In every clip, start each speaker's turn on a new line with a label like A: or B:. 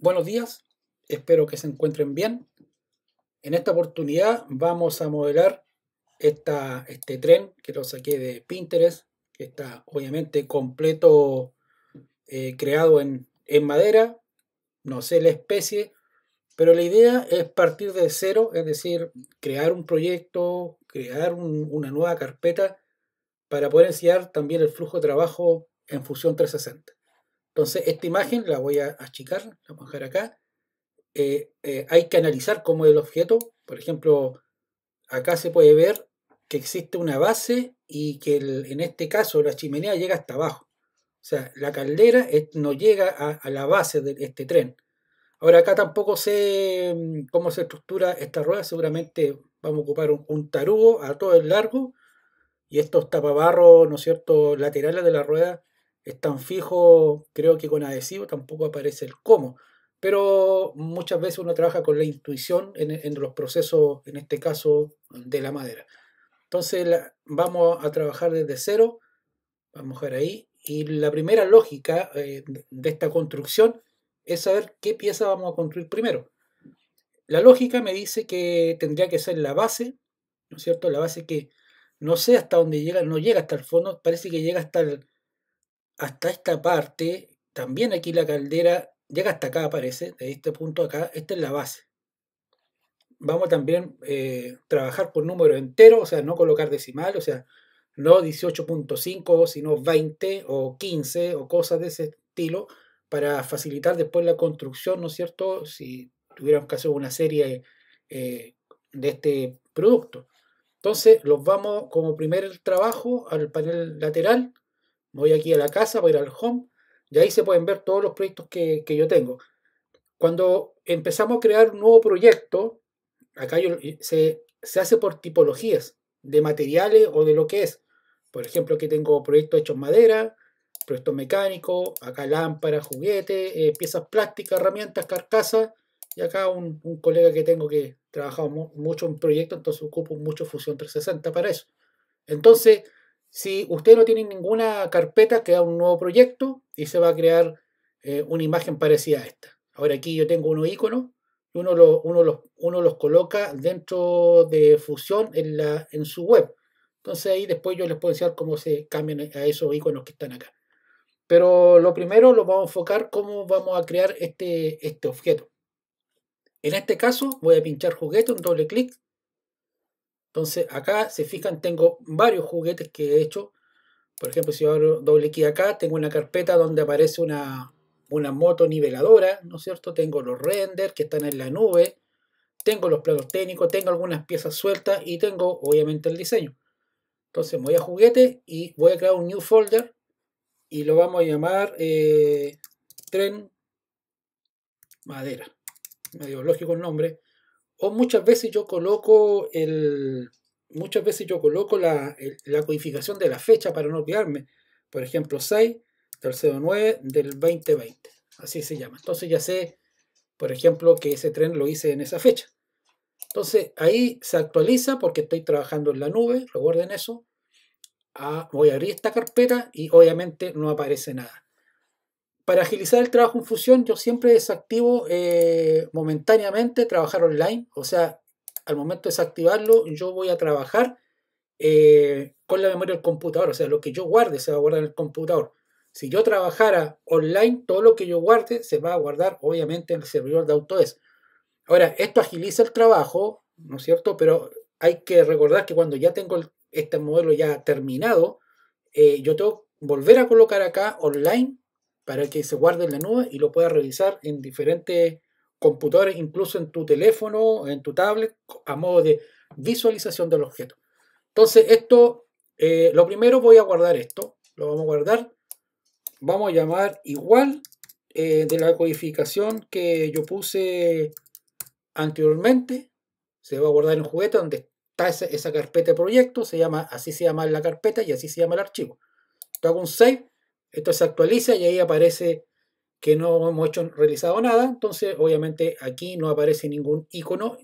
A: Buenos días, espero que se encuentren bien. En esta oportunidad vamos a modelar este tren que lo saqué de Pinterest, que está obviamente completo eh, creado en, madera, no sé la especie, pero la idea es partir de cero, es decir, crear un proyecto, crear una nueva carpeta para poder enseñar también el flujo de trabajo en Fusión 360. Entonces, esta imagen la voy a achicar, la voy a dejar acá. Eh, eh, hay que analizar cómo es el objeto. Por ejemplo, acá se puede ver que existe una base y que en este caso la chimenea llega hasta abajo. O sea, la caldera eh, no llega a, la base de este tren. Ahora acá tampoco sé mm, cómo se estructura esta rueda. Seguramente vamos a ocupar un, tarugo a todo el largo y estos tapabarros, ¿no es cierto?, laterales de la rueda tan fijo, creo que con adhesivo tampoco aparece el cómo. Pero muchas veces uno trabaja con la intuición en, los procesos, en este caso, de la madera. Entonces vamos a trabajar desde cero, vamos a ver ahí, y la primera lógica eh, de esta construcción es saber qué pieza vamos a construir primero. La lógica me dice que tendría que ser la base, ¿no es cierto? La base que no sé hasta dónde llega, no llega hasta el fondo, parece que llega hasta el, hasta esta parte, también aquí la caldera llega hasta acá, aparece de este punto acá, esta es la base. Vamos también eh, trabajar por número entero, o sea, no colocar decimal, o sea, no 18.5, sino 20 o 15 o cosas de ese estilo para facilitar después la construcción, ¿no es cierto? Si tuviéramos que hacer una serie eh, de este producto. Entonces los vamos como primer trabajo al panel lateral, voy aquí a la casa, voy a ir al home y ahí se pueden ver todos los proyectos que, yo tengo. Cuando empezamos a crear un nuevo proyecto, acá eh, se, hace por tipologías de materiales o de lo que es. Por ejemplo, aquí tengo proyectos hechos en madera, proyectos mecánicos, acá lámparas, juguetes, eh, piezas plásticas, herramientas, carcasas. Y acá un, colega que tengo que trabajado mucho en proyecto, entonces ocupo mucho Fusión 360 para eso. Entonces, si usted no tiene ninguna carpeta, crea un nuevo proyecto y se va a crear eh, una imagen parecida a esta. Ahora aquí yo tengo unos iconos y uno, uno, los, coloca dentro de Fusión en, la, en su web. Entonces ahí después yo les puedo enseñar cómo se cambian a esos iconos que están acá. Pero lo primero lo vamos a enfocar cómo vamos a crear este, este objeto. En este caso voy a pinchar juguete, un doble clic entonces acá, se fijan, tengo varios juguetes que he hecho. Por ejemplo, si yo abro doble clic acá, tengo una carpeta donde aparece una, moto niveladora, ¿no es cierto? Tengo los renders que están en la nube, tengo los planos técnicos, tengo algunas piezas sueltas y tengo obviamente el diseño. Entonces voy a juguete y voy a crear un new folder y lo vamos a llamar eh, tren madera. Medio lógico el nombre. O muchas veces yo coloco el, muchas veces yo coloco la, codificación de la fecha para no olvidarme. Por ejemplo, 6 del 09 del 2020. Así se llama. Entonces ya sé, por ejemplo, que ese tren lo hice en esa fecha. Entonces ahí se actualiza porque estoy trabajando en la nube. Recuerden eso. Ah, voy a abrir esta carpeta y obviamente no aparece nada. Para agilizar el trabajo en fusión, yo siempre desactivo eh, momentáneamente trabajar online. O sea, al momento de desactivarlo, yo voy a trabajar eh, con la memoria del computador. O sea, lo que yo guarde se va a guardar en el computador. Si yo trabajara online, todo lo que yo guarde se va a guardar, obviamente, en el servidor de Autodesk. Ahora, esto agiliza el trabajo, ¿no es cierto? Pero hay que recordar que cuando ya tengo este modelo ya terminado, eh, yo tengo que volver a colocar acá online para que se guarde en la nube y lo pueda revisar en diferentes computadores, incluso en tu teléfono, en tu tablet, a modo de visualización del objeto. Entonces, esto, eh, lo primero voy a guardar esto, lo vamos a guardar, vamos a llamar igual eh, de la codificación que yo puse anteriormente, se va a guardar en un juguete donde está esa, carpeta de proyecto, se llama, así se llama la carpeta y así se llama el archivo. hago un save esto se actualiza y ahí aparece que no hemos realizado nada. Entonces, obviamente aquí no aparece ningún icono.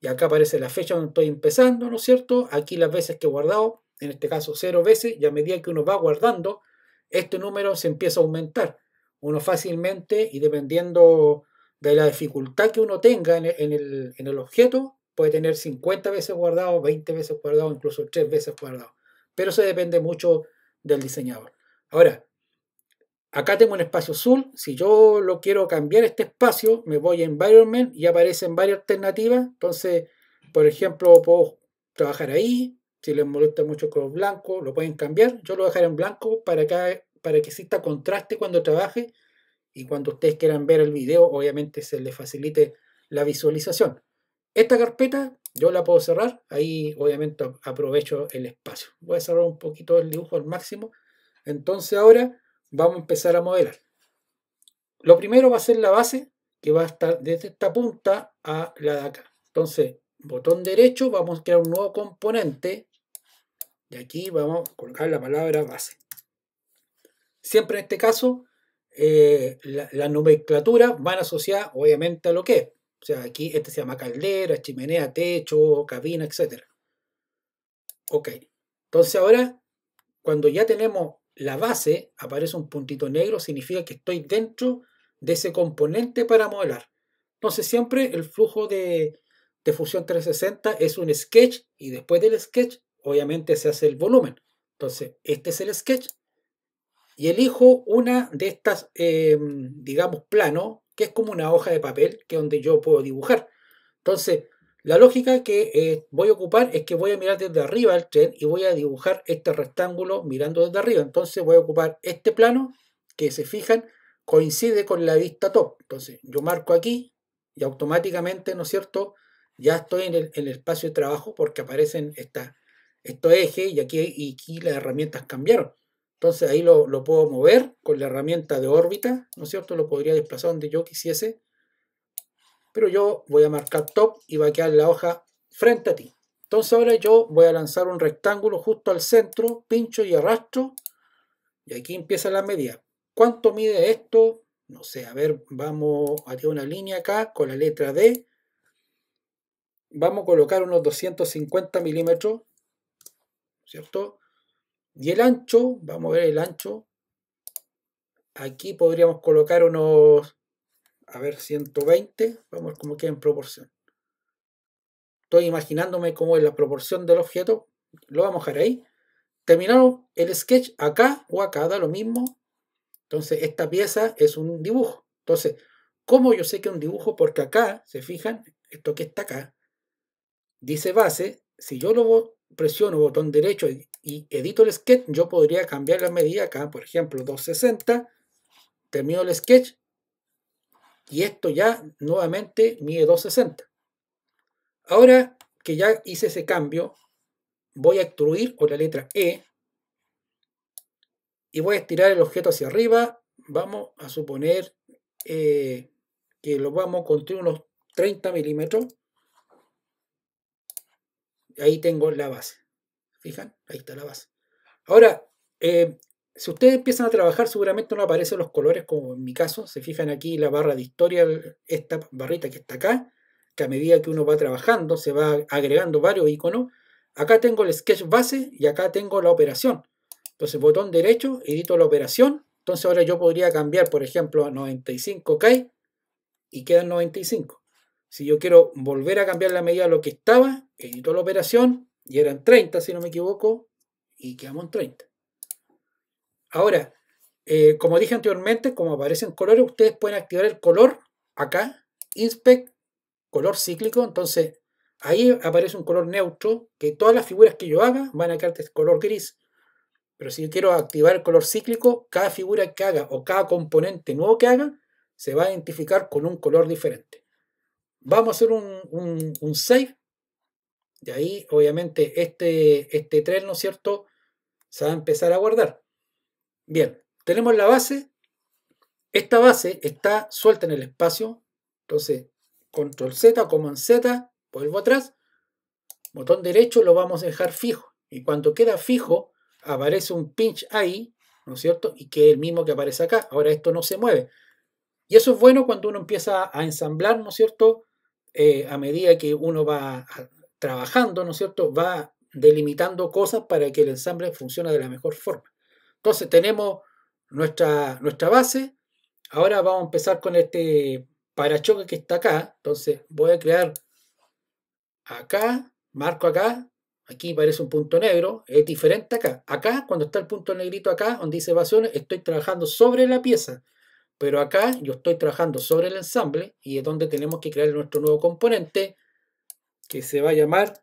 A: Y acá aparece la fecha donde estoy empezando, ¿no es cierto? Aquí las veces que he guardado, en este caso cero veces, y a medida que uno va guardando, este número se empieza a aumentar. Uno fácilmente, y dependiendo de la dificultad que uno tenga en el, en en el objeto, puede tener 50 veces guardado, 20 veces guardado, incluso 3 veces guardado. Pero eso depende mucho del diseñador. Ahora, Acá tengo un espacio azul. Si yo lo quiero cambiar este espacio, me voy a Environment y aparecen varias alternativas. Entonces, por ejemplo, puedo trabajar ahí. Si les molesta mucho el color blanco, lo pueden cambiar. Yo lo dejaré en blanco para que, para que exista contraste cuando trabaje y cuando ustedes quieran ver el video, obviamente se les facilite la visualización. Esta carpeta yo la puedo cerrar, ahí obviamente aprovecho el espacio. Voy a cerrar un poquito el dibujo al máximo. Entonces ahora vamos a empezar a modelar. Lo primero va a ser la base que va a estar desde esta punta a la de acá. Entonces, botón derecho, vamos a crear un nuevo componente y aquí vamos a colocar la palabra base. Siempre en este caso, eh, las nomenclaturas van a asociar obviamente a lo que es. O sea, aquí este se llama caldera, chimenea, techo, cabina, etc. Ok. Entonces ahora, cuando ya tenemos la base aparece un puntito negro, significa que estoy dentro de ese componente para modelar. Entonces siempre el flujo de, de fusión 360 es un sketch y después del sketch obviamente se hace el volumen. Entonces este es el sketch y elijo una de estas, em, digamos, plano, que es como una hoja de papel que es donde yo puedo dibujar. Entonces la lógica que eh, voy a ocupar es que voy a mirar desde arriba el tren y voy a dibujar este rectángulo mirando desde arriba. Entonces voy a ocupar este plano que se fijan coincide con la vista top. Entonces yo marco aquí y automáticamente, ¿no es cierto? Ya estoy en el, espacio de trabajo porque aparecen esta, estos ejes y aquí, y aquí las herramientas cambiaron. Entonces ahí lo, lo puedo mover con la herramienta de órbita, ¿no es cierto? Lo podría desplazar donde yo quisiese pero yo voy a marcar top y va a quedar la hoja frente a ti. Entonces ahora yo voy a lanzar un rectángulo justo al centro, pincho y arrastro, y aquí empieza la media ¿Cuánto mide esto? No sé, a ver, vamos a hacer una línea acá con la letra D. Vamos a colocar unos 250 milímetros, ¿cierto? Y el ancho, vamos a ver el ancho. Aquí podríamos colocar unos a ver 120, vamos como ver queda en proporción. Estoy imaginándome cómo es la proporción del objeto, lo vamos a dejar ahí. Terminamos el sketch acá o acá, da lo mismo. Entonces esta pieza es un dibujo. Entonces, ¿cómo yo sé que es un dibujo? Porque acá, se fijan, esto que está acá, dice base. Si yo lo presiono botón derecho y edito el sketch, yo podría cambiar la medida acá, por ejemplo, 260. Termino el sketch y esto ya nuevamente mide 260. Ahora que ya hice ese cambio, voy a extruir con la letra E y voy a estirar el objeto hacia arriba. Vamos a suponer eh, que lo vamos a construir unos 30 milímetros. Ahí tengo la base. Fijan, ahí está la base. Ahora, eh, si ustedes empiezan a trabajar, seguramente no aparecen los colores, como en mi caso. Se fijan aquí la barra de historia, esta barrita que está acá, que a medida que uno va trabajando, se va agregando varios iconos. Acá tengo el sketch base y acá tengo la operación. Entonces, botón derecho, edito la operación. Entonces, ahora yo podría cambiar, por ejemplo, a 95K y quedan 95. Si yo quiero volver a cambiar la medida a lo que estaba, edito la operación y eran 30, si no me equivoco, y quedamos en 30. Ahora, eh, como dije anteriormente, como aparecen colores, ustedes pueden activar el color acá, inspect, color cíclico, entonces ahí aparece un color neutro, que todas las figuras que yo haga van a quedar de color gris. Pero si yo quiero activar el color cíclico, cada figura que haga o cada componente nuevo que haga se va a identificar con un color diferente. Vamos a hacer un, save. De ahí, obviamente, este, este tren, ¿no es cierto?, se va a empezar a guardar. Bien, tenemos la base. Esta base está suelta en el espacio. Entonces, control Z, command Z, vuelvo atrás. Botón derecho lo vamos a dejar fijo. Y cuando queda fijo, aparece un pinch ahí, ¿no es cierto? Y que es el mismo que aparece acá. Ahora esto no se mueve. Y eso es bueno cuando uno empieza a ensamblar, ¿no es cierto? Eh, a medida que uno va ah, trabajando, ¿no es cierto? Va delimitando cosas para que el ensamble funcione de la mejor forma. Entonces tenemos nuestra, nuestra base. Ahora vamos a empezar con este parachoque que está acá. Entonces voy a crear acá, marco acá. Aquí parece un punto negro. Es diferente acá. Acá, cuando está el punto negrito acá, donde dice evasiones, estoy trabajando sobre la pieza. Pero acá yo estoy trabajando sobre el ensamble y es donde tenemos que crear nuestro nuevo componente que se va a llamar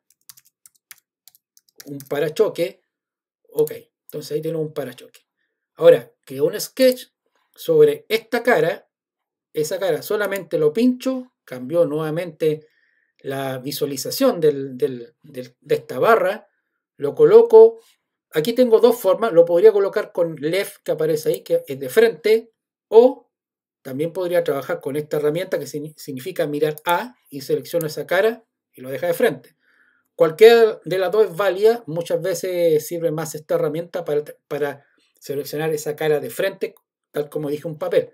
A: un parachoque. Ok. Entonces ahí tenemos un parachoque. Ahora, que un sketch sobre esta cara, esa cara solamente lo pincho, cambió nuevamente la visualización de esta barra, lo coloco, aquí tengo dos formas, lo podría colocar con left que aparece ahí, que es de frente, o también podría trabajar con esta herramienta que significa mirar A y selecciono esa cara y lo deja de frente. Cualquier de las dos es válida, muchas veces sirve más esta herramienta para, seleccionar esa cara de frente, tal como dije, un papel.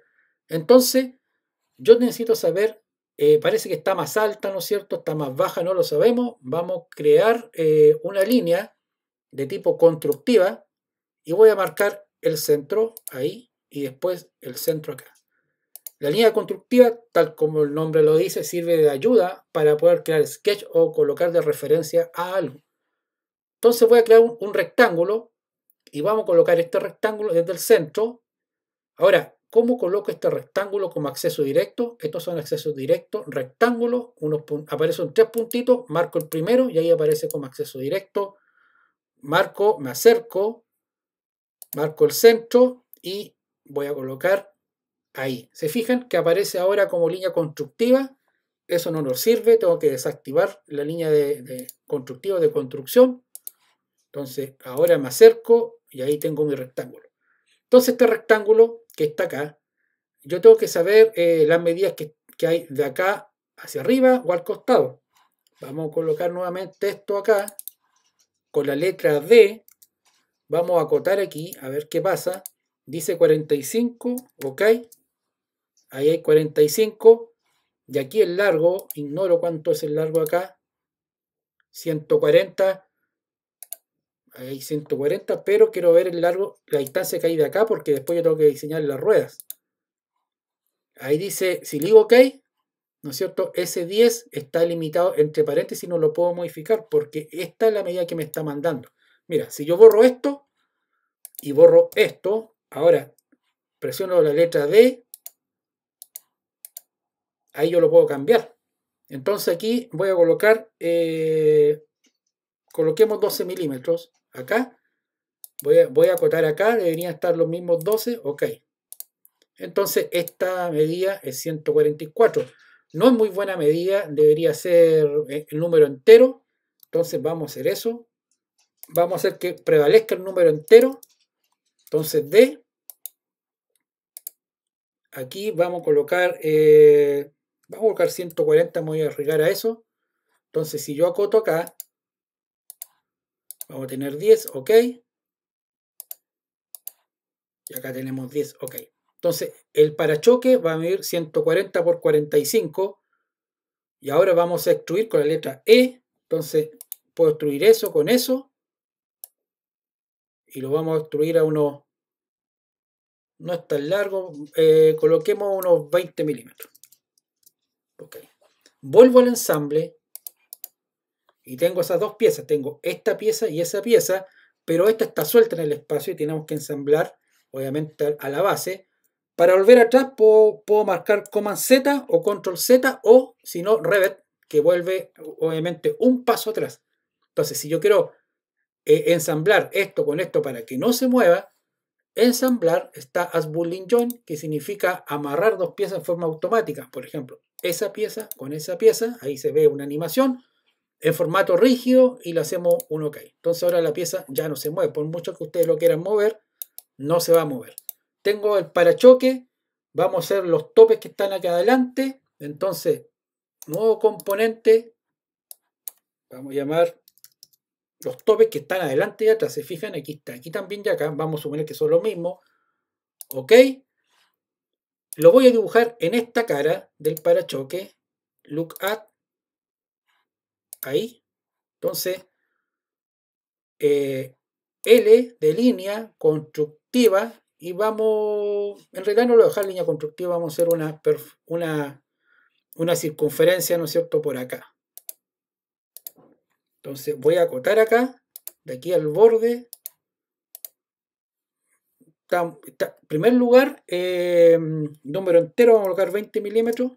A: Entonces, yo necesito saber, eh, parece que está más alta, ¿no es cierto? Está más baja, no lo sabemos. Vamos a crear eh, una línea de tipo constructiva y voy a marcar el centro ahí y después el centro acá. La línea constructiva, tal como el nombre lo dice, sirve de ayuda para poder crear sketch o colocar de referencia a algo. Entonces voy a crear un, rectángulo y vamos a colocar este rectángulo desde el centro. Ahora, ¿cómo coloco este rectángulo como acceso directo? Estos son accesos directos, rectángulos, unos aparecen tres puntitos, marco el primero y ahí aparece como acceso directo. Marco, me acerco, marco el centro y voy a colocar ahí. ¿Se fijan que aparece ahora como línea constructiva? Eso no nos sirve, tengo que desactivar la línea de, de constructiva de construcción. Entonces, ahora me acerco y ahí tengo mi rectángulo. Entonces, este rectángulo que está acá, yo tengo que saber eh, las medidas que, que hay de acá hacia arriba o al costado. Vamos a colocar nuevamente esto acá, con la letra D, vamos a acotar aquí, a ver qué pasa. Dice 45, ok ahí hay 45, y aquí el largo, ignoro cuánto es el largo acá, 140, ahí hay 140, pero quiero ver el largo, la distancia que hay de acá, porque después yo tengo que diseñar las ruedas. Ahí dice, si digo OK, ¿no es cierto? Ese 10 está limitado entre paréntesis, no lo puedo modificar, porque esta es la medida que me está mandando. Mira, si yo borro esto y borro esto, ahora presiono la letra D, ahí yo lo puedo cambiar. Entonces aquí voy a colocar, eh, coloquemos 12 milímetros acá. Voy a, voy a acotar acá, deberían estar los mismos 12, ok. Entonces esta medida es 144. No es muy buena medida, debería ser eh, el número entero. Entonces vamos a hacer eso. Vamos a hacer que prevalezca el número entero. Entonces D. Aquí vamos a colocar eh, Vamos a colocar 140, me voy a arriesgar a eso. Entonces, si yo acoto acá, vamos a tener 10, ok. Y acá tenemos 10, ok. Entonces, el parachoque va a medir 140 por 45. Y ahora vamos a extruir con la letra E. Entonces, puedo extruir eso con eso. Y lo vamos a extruir a unos... No es tan largo. Eh, coloquemos unos 20 milímetros. Vuelvo al ensamble y tengo esas dos piezas. Tengo esta pieza y esa pieza, pero esta está suelta en el espacio y tenemos que ensamblar, obviamente, a la base. Para volver atrás puedo, marcar Command Z o Control Z o, si no, Revert, que vuelve, obviamente, un paso atrás. Entonces, si yo quiero eh, ensamblar esto con esto para que no se mueva, ensamblar está as Bullying join, que significa amarrar dos piezas en forma automática, por ejemplo esa pieza con esa pieza, ahí se ve una animación en formato rígido y le hacemos un OK. Entonces ahora la pieza ya no se mueve, por mucho que ustedes lo quieran mover, no se va a mover. Tengo el parachoque, vamos a hacer los topes que están acá adelante, entonces nuevo componente, vamos a llamar los topes que están adelante y atrás, se fijan, aquí está, aquí también ya acá, vamos a suponer que son lo mismo, ok, lo voy a dibujar en esta cara del parachoque. Look at. Ahí. Entonces, eh, L de línea constructiva. Y vamos, en realidad no lo voy a dejar línea constructiva, vamos a hacer una, una, una circunferencia, ¿no es cierto?, por acá. Entonces voy a acotar acá, de aquí al borde, en primer lugar, eh, número entero, vamos a colocar 20 milímetros.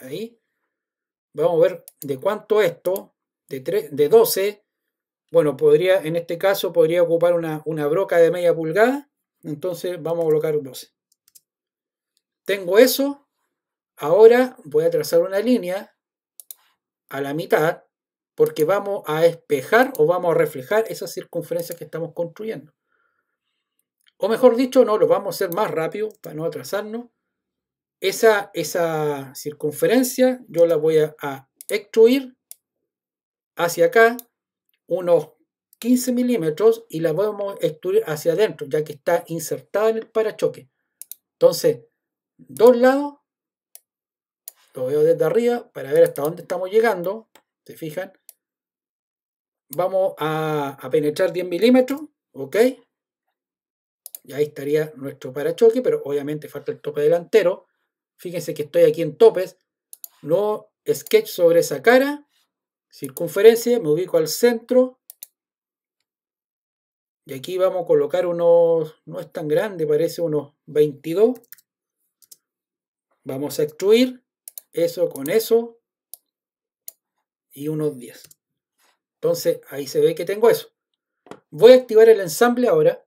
A: Ahí. Vamos a ver de cuánto esto, de, 3, de 12. Bueno, podría, en este caso podría ocupar una, una broca de media pulgada. Entonces vamos a colocar 12. Tengo eso. Ahora voy a trazar una línea a la mitad porque vamos a espejar o vamos a reflejar esas circunferencias que estamos construyendo o mejor dicho, no, lo vamos a hacer más rápido para no atrasarnos. Esa, esa circunferencia yo la voy a, extruir hacia acá unos 15 milímetros y la vamos a extruir hacia adentro, ya que está insertada en el parachoque. Entonces, dos lados, lo veo desde arriba para ver hasta dónde estamos llegando, ¿se fijan? Vamos a, a penetrar 10 milímetros, ¿ok? y ahí estaría nuestro parachoque, pero obviamente falta el tope delantero. Fíjense que estoy aquí en topes, no sketch sobre esa cara, circunferencia, me ubico al centro, y aquí vamos a colocar unos, no es tan grande, parece unos 22. Vamos a extruir eso con eso y unos 10. Entonces ahí se ve que tengo eso. Voy a activar el ensamble ahora.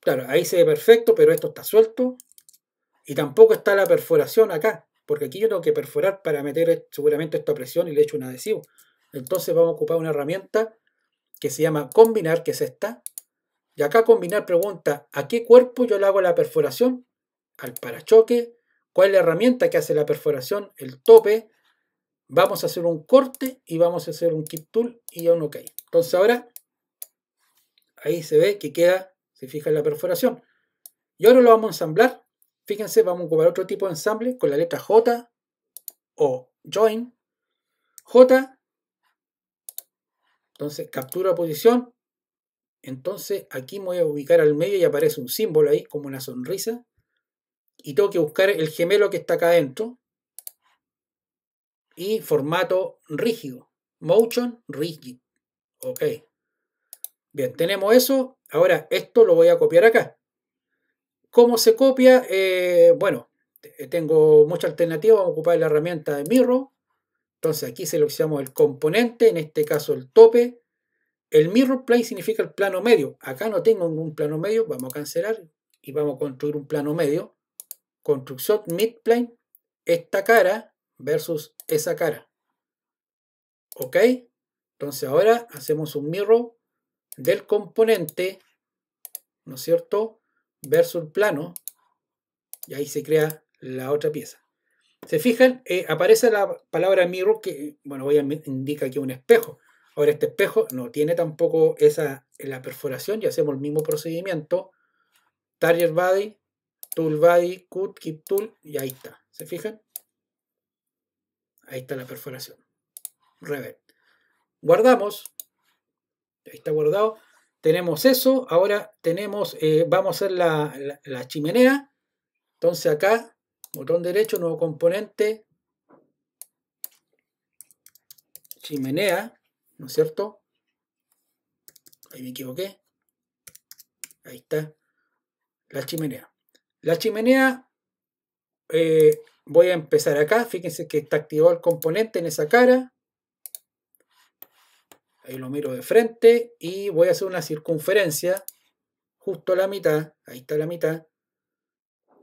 A: Claro, ahí se ve perfecto, pero esto está suelto. Y tampoco está la perforación acá, porque aquí yo tengo que perforar para meter e-, seguramente esta presión y le echo un adhesivo. Entonces vamos a ocupar una herramienta que se llama combinar, que es esta. Y acá combinar pregunta, ¿a qué cuerpo yo le hago la perforación? Al parachoque. ¿Cuál es la herramienta que hace la perforación? El tope. Vamos a hacer un corte y vamos a hacer un kit tool y un ok. Entonces ahora ahí se ve que queda se fija en la perforación. Y ahora lo vamos a ensamblar. Fíjense, vamos a ocupar otro tipo de ensamble con la letra J o join. J. Entonces captura posición. Entonces aquí me voy a ubicar al medio y aparece un símbolo ahí como una sonrisa. Y tengo que buscar el gemelo que está acá adentro. Y formato rígido. Motion rigid. Ok. Bien, tenemos eso. Ahora, esto lo voy a copiar acá. ¿Cómo se copia? Eh, bueno, eh, tengo mucha alternativa. Vamos a ocupar la herramienta de Mirror. Entonces aquí seleccionamos el componente, en este caso el tope. El Mirror Plane significa el plano medio. Acá no tengo ningún plano medio. Vamos a cancelar y vamos a construir un plano medio. Construcción Plane. Esta cara versus esa cara. ¿Ok? Entonces ahora hacemos un mirror del componente, ¿no es cierto?, versus el plano, y ahí se crea la otra pieza. ¿Se fijan? Eh, aparece la palabra mirror, que, bueno, a indica aquí un espejo. Ahora, este espejo no tiene tampoco esa, la perforación, y hacemos el mismo procedimiento. Target body, tool body, cut, keep tool, y ahí está. ¿Se fijan? Ahí está la perforación. Revert. Guardamos ahí está guardado. Tenemos eso, ahora tenemos, eh, vamos a hacer la, chimenea. Entonces acá, botón derecho, nuevo componente, chimenea, ¿no es cierto? Ahí me equivoqué. Ahí está. La chimenea. La chimenea, eh, voy a empezar acá. Fíjense que está activado el componente en esa cara. Ahí lo miro de frente y voy a hacer una circunferencia justo a la mitad. Ahí está la mitad.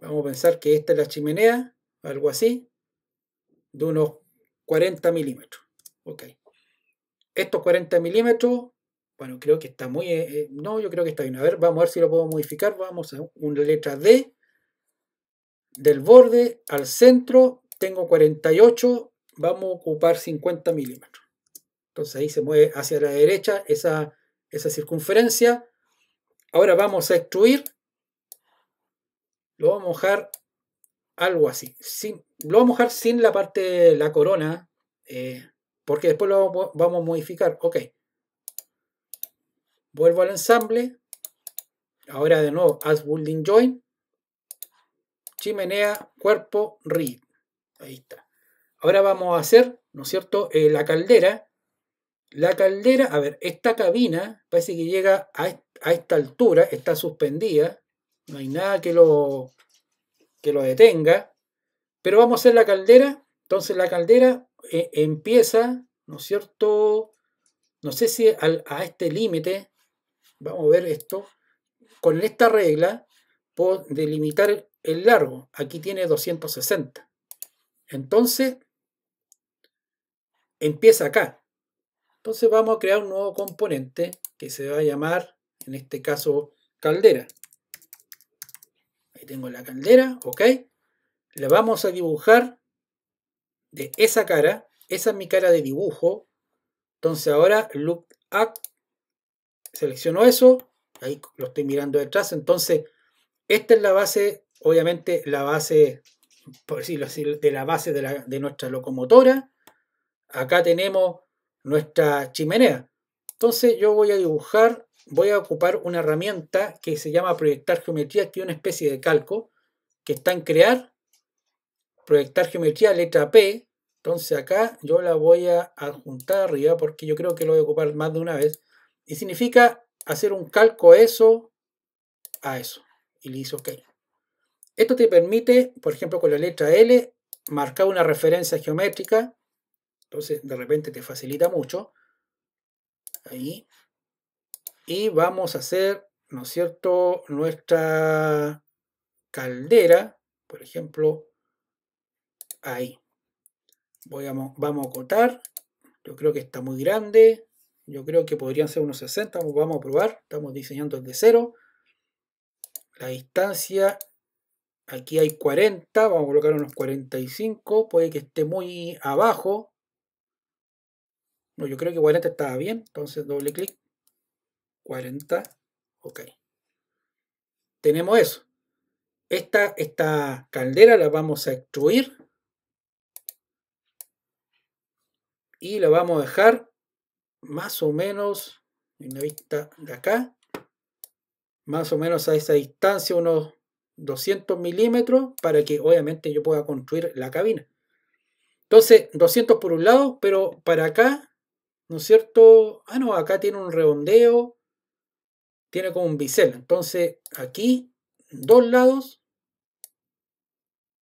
A: Vamos a pensar que esta es la chimenea, algo así, de unos 40 milímetros. Ok. Estos 40 milímetros, bueno, creo que está muy... Eh, eh, no, yo creo que está bien. A ver, vamos a ver si lo puedo modificar. Vamos a una letra D. Del borde al centro tengo 48, vamos a ocupar 50 milímetros. Entonces ahí se mueve hacia la derecha esa, circunferencia. Ahora vamos a extruir. Lo vamos a mojar algo así. lo vamos a mojar sin la parte, de la corona, eh, porque después lo vamos a modificar. Ok. Vuelvo al ensamble. Ahora de nuevo, as building join. Chimenea, cuerpo, read. Ahí está. Ahora vamos a hacer, ¿no es cierto?, eh, la caldera. La caldera, a ver, esta cabina parece que llega a, esta altura, está suspendida, no hay nada que lo, que lo detenga, pero vamos a hacer la caldera, entonces la caldera eh, empieza, ¿no es cierto? No sé si a este límite, vamos a ver esto, con esta regla puedo delimitar el largo, aquí tiene 260, entonces empieza acá, entonces vamos a crear un nuevo componente que se va a llamar, en este caso, caldera. Ahí tengo la caldera, ok. La vamos a dibujar de esa cara. Esa es mi cara de dibujo. Entonces ahora look up selecciono eso. Ahí lo estoy mirando detrás. Entonces, esta es la base, obviamente la base, por decirlo así, de la base de, de nuestra locomotora. Acá tenemos nuestra chimenea. Entonces yo voy a dibujar, voy a ocupar una herramienta que se llama proyectar geometría, que es una especie de calco, que está en crear, proyectar geometría, letra P. Entonces acá yo la voy a adjuntar arriba porque yo creo que lo voy a ocupar más de una vez. Y significa hacer un calco eso a eso. Y le hice OK. Esto te permite, por ejemplo, con la letra L, marcar una referencia geométrica entonces, de repente te facilita mucho. Ahí. Y vamos a hacer, ¿no es cierto?, nuestra caldera, por ejemplo, ahí. vamos a acotar. Yo creo que está muy grande. Yo creo que podrían ser unos 60. Vamos a probar. Estamos diseñando desde cero. La distancia. Aquí hay 40. Vamos a colocar unos 45. Puede que esté muy abajo. No, yo creo que 40 estaba bien. Entonces doble clic. 40. Ok. Tenemos eso. Esta, esta caldera la vamos a extruir. Y la vamos a dejar más o menos en la vista de acá. Más o menos a esa distancia, unos 200 milímetros, para que obviamente yo pueda construir la cabina. Entonces, 200 por un lado, pero para acá ¿no es cierto? Ah, no, acá tiene un redondeo, tiene como un bisel. Entonces, aquí, dos lados,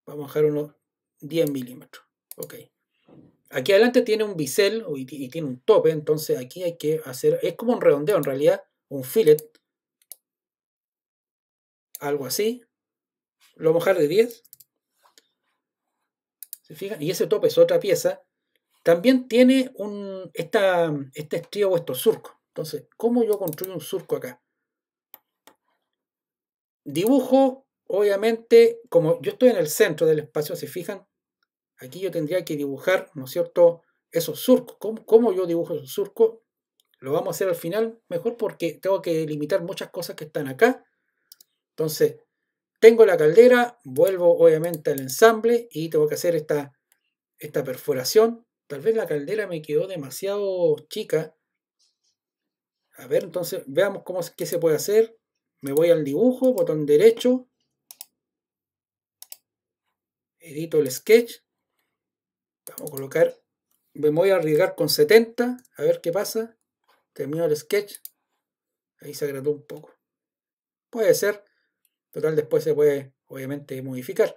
A: vamos a dejar unos 10 milímetros. Ok. Aquí adelante tiene un bisel y tiene un tope, entonces aquí hay que hacer, es como un redondeo en realidad, un fillet, algo así. Lo vamos a dejar de 10. ¿Se fijan? Y ese tope es otra pieza también tiene un, esta, este estrío o estos surcos. Entonces, ¿cómo yo construyo un surco acá? Dibujo, obviamente, como yo estoy en el centro del espacio, se fijan, aquí yo tendría que dibujar, ¿no es cierto?, esos surcos. ¿Cómo, yo dibujo esos surcos? Lo vamos a hacer al final mejor porque tengo que delimitar muchas cosas que están acá. Entonces, tengo la caldera, vuelvo obviamente al ensamble y tengo que hacer esta, esta perforación tal vez la caldera me quedó demasiado chica. A ver, entonces veamos cómo, qué se puede hacer. Me voy al dibujo, botón derecho. Edito el sketch. Vamos a colocar, me voy a arriesgar con 70, a ver qué pasa. Termino el sketch. Ahí se agradó un poco. Puede ser. Total, después se puede, obviamente, modificar.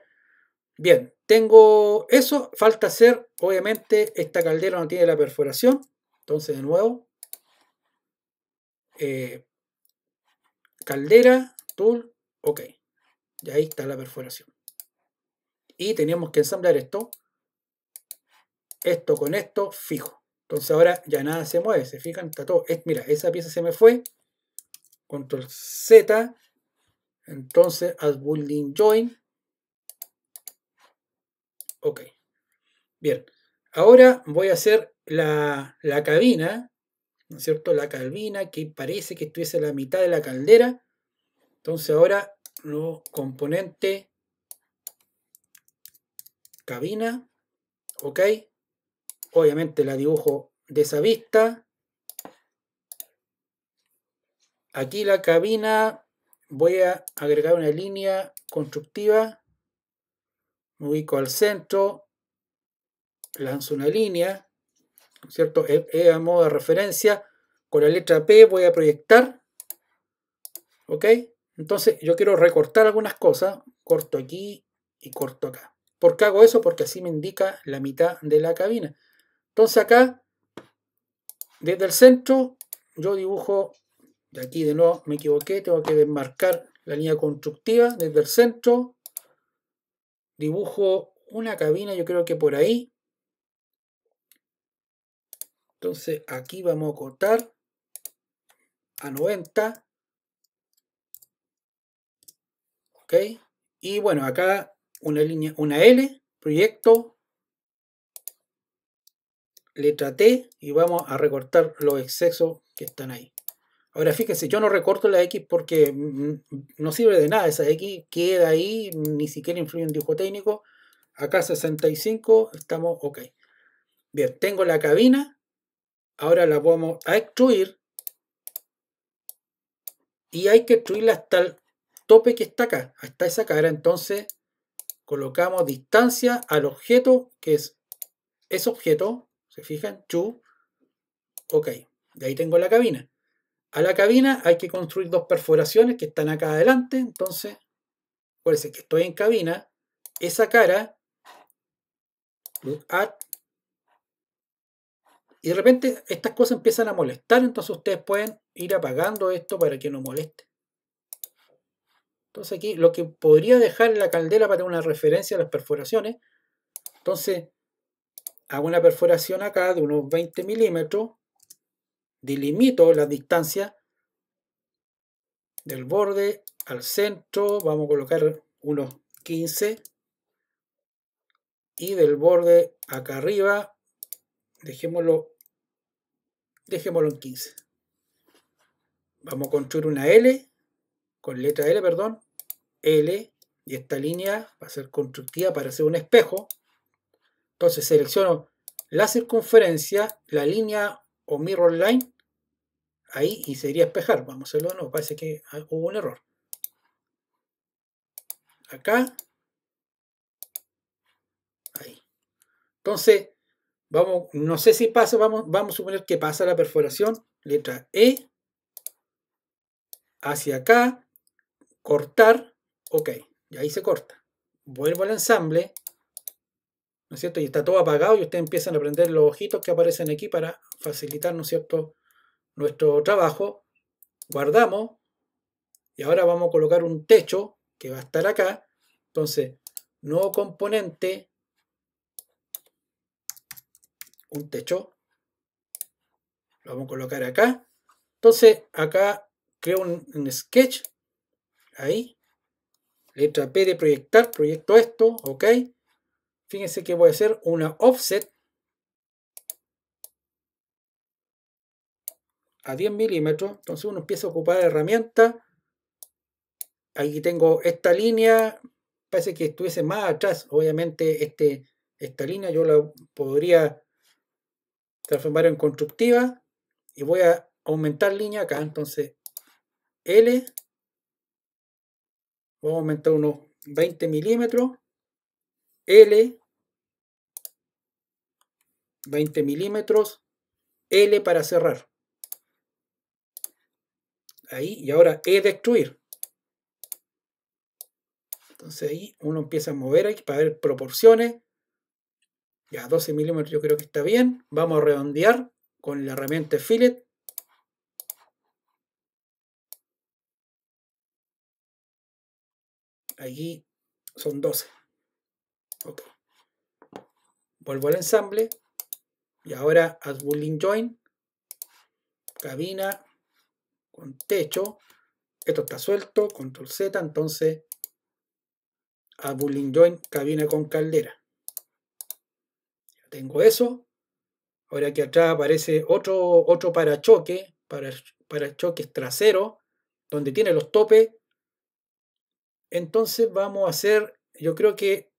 A: Bien, tengo eso. Falta hacer, obviamente, esta caldera no tiene la perforación. Entonces, de nuevo, eh, caldera, tool, ok. Y ahí está la perforación. Y teníamos que ensamblar esto. Esto con esto, fijo. Entonces ahora ya nada se mueve, se fijan, está todo. mira, esa pieza se me fue. Control Z. Entonces, add building join. Ok. Bien. Ahora voy a hacer la, cabina, ¿no es cierto? La cabina que parece que estuviese a la mitad de la caldera. Entonces ahora nuevo componente cabina. Ok. Obviamente la dibujo de esa vista. Aquí la cabina voy a agregar una línea constructiva me ubico al centro, lanzo una línea, ¿cierto? E, e a modo de referencia, con la letra P voy a proyectar, ¿ok? Entonces yo quiero recortar algunas cosas, corto aquí y corto acá. ¿Por qué hago eso? Porque así me indica la mitad de la cabina. Entonces acá, desde el centro, yo dibujo, de aquí de nuevo me equivoqué, tengo que desmarcar la línea constructiva desde el centro, dibujo una cabina, yo creo que por ahí. Entonces aquí vamos a cortar a 90. Ok. Y bueno, acá una línea, una L, proyecto, letra T y vamos a recortar los excesos que están ahí. Ahora fíjense, yo no recorto la X porque mm, mm, no sirve de nada. Esa X queda ahí, ni siquiera influye en dibujo técnico. Acá 65, estamos ok. Bien, tengo la cabina. Ahora la vamos a extruir. Y hay que extruirla hasta el tope que está acá, hasta esa cara. Entonces colocamos distancia al objeto, que es ese objeto. ¿Se fijan? Chu. Ok, de ahí tengo la cabina. A la cabina hay que construir dos perforaciones que están acá adelante. Entonces, parece que estoy en cabina. Esa cara, look at, y de repente estas cosas empiezan a molestar. Entonces ustedes pueden ir apagando esto para que no moleste. Entonces aquí lo que podría dejar en la caldera para tener una referencia a las perforaciones. Entonces hago una perforación acá de unos 20 milímetros. Delimito la distancia del borde al centro. Vamos a colocar unos 15. Y del borde acá arriba, dejémoslo, dejémoslo en 15. Vamos a construir una L, con letra L, perdón. L, y esta línea va a ser constructiva para hacer un espejo. Entonces selecciono la circunferencia, la línea o mirror line ahí y sería espejar. Vamos a hacerlo, no, parece que ah, hubo un error. Acá. Ahí. Entonces, vamos, no sé si pasa, vamos, vamos a suponer que pasa la perforación. Letra E. Hacia acá. Cortar. Ok, y ahí se corta. Vuelvo al ensamble. ¿no es cierto? Y está todo apagado y ustedes empiezan a prender los ojitos que aparecen aquí para facilitar, ¿no es cierto?, nuestro trabajo. Guardamos y ahora vamos a colocar un techo que va a estar acá. Entonces, nuevo componente, un techo, lo vamos a colocar acá. Entonces, acá creo un, un sketch, ahí, letra P de proyectar, proyecto esto, ok. Fíjense que voy a hacer una offset a 10 milímetros. Entonces uno empieza a ocupar la herramienta. Aquí tengo esta línea. Parece que estuviese más atrás. Obviamente este, esta línea yo la podría transformar en constructiva. Y voy a aumentar línea acá. Entonces L. Voy a aumentar unos 20 milímetros. L. 20 milímetros, L para cerrar. Ahí, y ahora E destruir. Entonces ahí uno empieza a mover aquí para ver proporciones. Ya 12 milímetros yo creo que está bien. Vamos a redondear con la herramienta fillet. Allí son 12. Vuelvo al ensamble. Y ahora add Boolean Join, cabina con techo, esto está suelto, control Z, entonces a Boolean Join, cabina con caldera. Ya tengo eso. Ahora que atrás aparece otro, otro parachoque, para, parachoques trasero, donde tiene los topes. Entonces vamos a hacer, yo creo que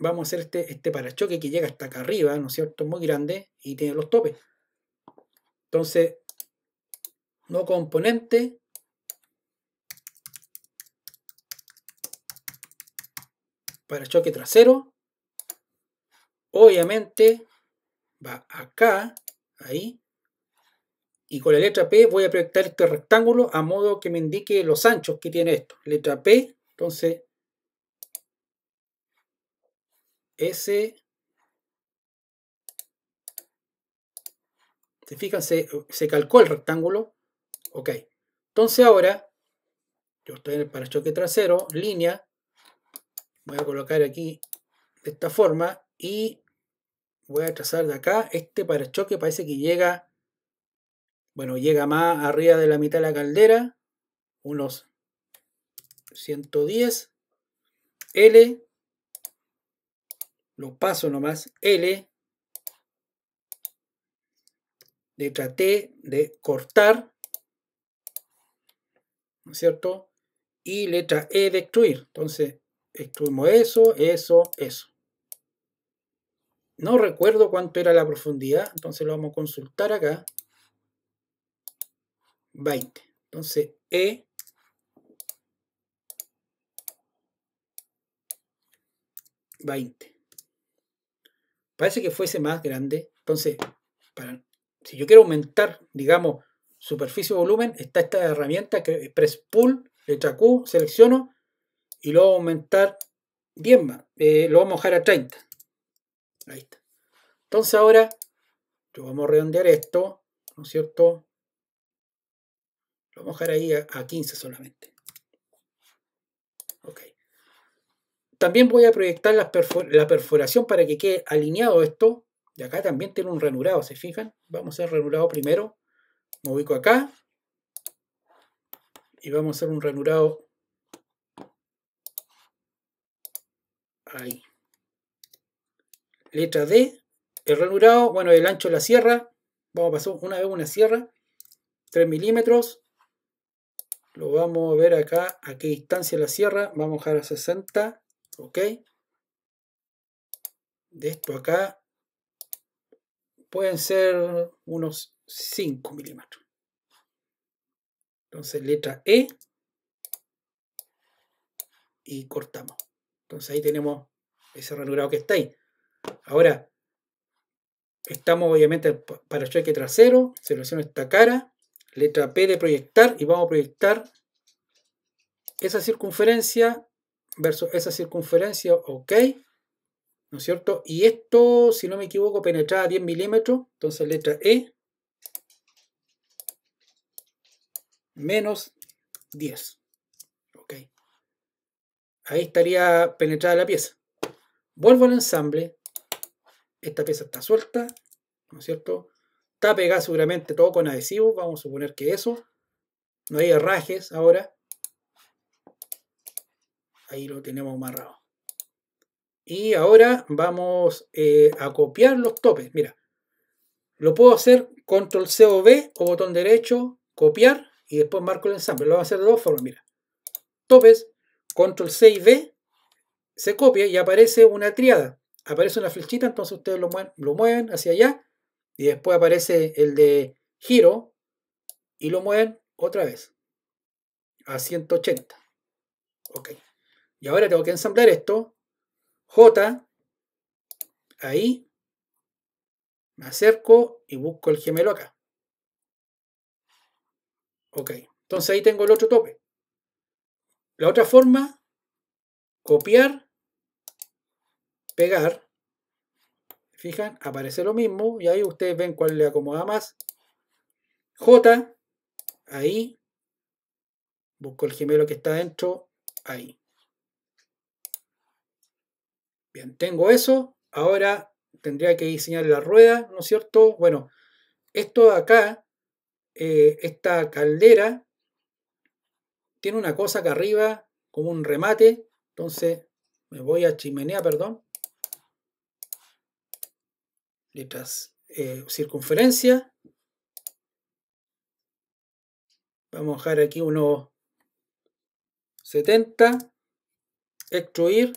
A: vamos a hacer este, este parachoque que llega hasta acá arriba, ¿no es cierto? Muy grande y tiene los topes. Entonces, no componente. Parachoque trasero. Obviamente va acá, ahí. Y con la letra P voy a proyectar este rectángulo a modo que me indique los anchos que tiene esto. Letra P, entonces S. ¿Se fijan? Se, se calcó el rectángulo. Ok. Entonces ahora, yo estoy en el parachoque trasero, línea. Voy a colocar aquí de esta forma y voy a trazar de acá. Este parachoque parece que llega, bueno, llega más arriba de la mitad de la caldera, unos 110. L, lo paso nomás, L, letra T de cortar, ¿no es cierto? Y letra E de extruir. Entonces, extruimos eso, eso, eso. No recuerdo cuánto era la profundidad, entonces lo vamos a consultar acá. 20. Entonces, E 20, parece que fuese más grande. Entonces, si yo quiero aumentar, digamos, superficie o volumen, está esta herramienta que press pull, letra Q, selecciono y lo voy a aumentar bien más. Eh, lo vamos a mojar a 30. Ahí está. Entonces ahora yo vamos a redondear esto, ¿no es cierto? Lo vamos a dejar ahí a 15 solamente. También voy a proyectar la, perforación para que quede alineado esto. Y acá también tiene un ranurado, ¿se fijan? Vamos a hacer ranurado primero. Me ubico acá. Y vamos a hacer un ranurado ahí. Letra D, el ranurado, bueno, el ancho de la sierra, vamos a pasar una vez una sierra, 3 milímetros, lo vamos a ver acá, a qué distancia la sierra, vamos a dejar a 60, ¿Ok? De esto acá pueden ser unos 5 milímetros. Entonces letra E y cortamos. Entonces ahí tenemos ese ranurado que está ahí. Ahora, estamos obviamente para cheque trasero, selecciono esta cara, letra P de proyectar y vamos a proyectar esa circunferencia verso esa circunferencia, ok, ¿no es cierto? Y esto, si no me equivoco, penetraba 10 milímetros, entonces letra E menos 10, ok. Ahí estaría penetrada la pieza. Vuelvo al ensamble, esta pieza está suelta, ¿no es cierto? Está pegada seguramente todo con adhesivo, vamos a suponer que eso. No hay herrajes ahora. Ahí lo tenemos amarrado. Y ahora vamos eh, a copiar los topes. Mira, lo puedo hacer control C o B o botón derecho, copiar y después marco el ensamble. Lo voy a hacer de dos formas. Mira, topes, control C y B, se copia y aparece una triada. Aparece una flechita, entonces ustedes lo mueven, lo mueven hacia allá y después aparece el de giro y lo mueven otra vez a 180. Ok. Y ahora tengo que ensamblar esto. J, ahí, me acerco y busco el gemelo acá. Ok, entonces ahí tengo el otro tope. La otra forma, copiar, pegar. Fijan, aparece lo mismo y ahí ustedes ven cuál le acomoda más. J, ahí, busco el gemelo que está dentro, ahí. Bien, tengo eso. Ahora tendría que diseñar la rueda, ¿no es cierto? Bueno, esto de acá, eh, esta caldera, tiene una cosa acá arriba, como un remate. Entonces, me voy a chimenea, perdón. Letras, eh, circunferencia. Vamos a dejar aquí unos 70. Extruir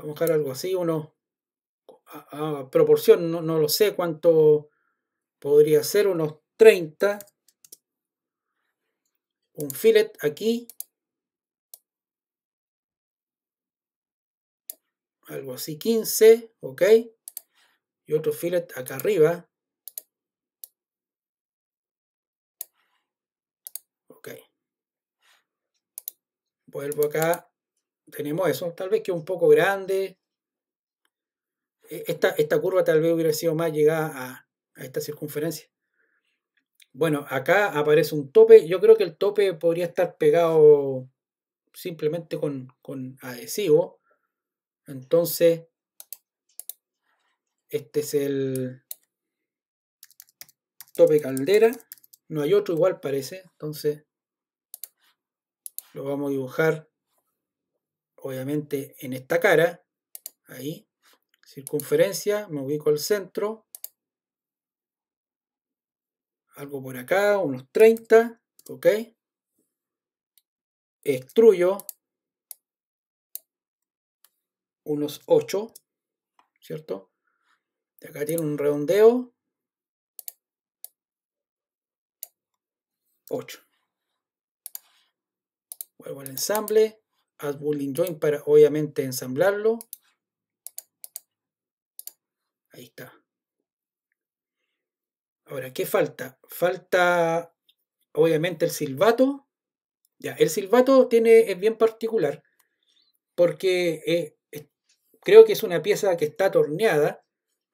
A: Vamos a buscar algo así, uno a, proporción, no, no, lo sé cuánto podría ser, unos 30. Un fillet aquí. Algo así, 15, ok. Y otro fillet acá arriba. Ok. Vuelvo acá tenemos eso, tal vez que un poco grande. E, esta, esta curva tal vez hubiera sido más llegada a, esta circunferencia. Bueno, acá aparece un tope. Yo creo que el tope podría estar pegado simplemente con, con adhesivo. Entonces, este es el tope caldera. No hay otro igual parece. Entonces, lo vamos a dibujar obviamente en esta cara, ahí, circunferencia, me ubico al centro, algo por acá, unos 30, ok, extruyo unos 8, ¿cierto? De acá tiene un redondeo, 8. Vuelvo al ensamble, add boolean join para obviamente ensamblarlo. Ahí está. Ahora, ¿qué falta? Falta obviamente el silbato. Ya, el silbato tiene, es bien particular porque eh, creo que es una pieza que está torneada,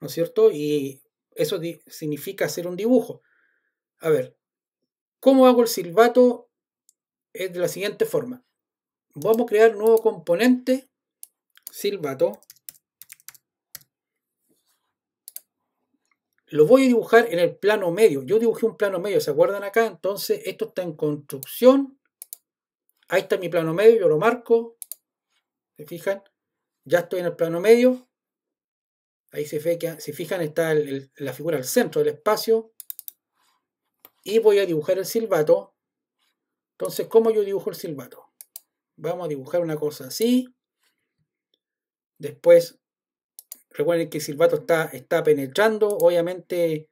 A: ¿no es cierto? Y eso significa hacer un dibujo. A ver, ¿cómo hago el silbato? Es de la siguiente forma vamos a crear un nuevo componente, silbato. Lo voy a dibujar en el plano medio. Yo dibujé un plano medio, ¿se acuerdan acá? Entonces, esto está en construcción. Ahí está mi plano medio, yo lo marco. ¿Se fijan? Ya estoy en el plano medio. Ahí se ve que, si fijan, está la figura al centro del espacio. Y voy a dibujar el silbato. Entonces, ¿cómo yo dibujo el silbato? Vamos a dibujar una cosa así. Después, recuerden que el silbato está, está penetrando, obviamente,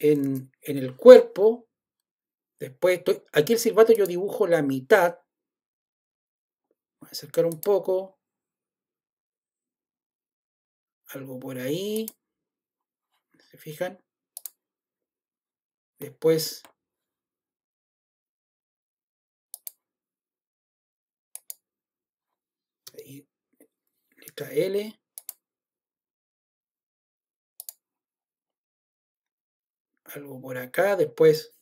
A: en, en el cuerpo. Después, aquí el silbato yo dibujo la mitad. Voy a acercar un poco. Algo por ahí. ¿Se fijan? Después L. Algo por acá. Después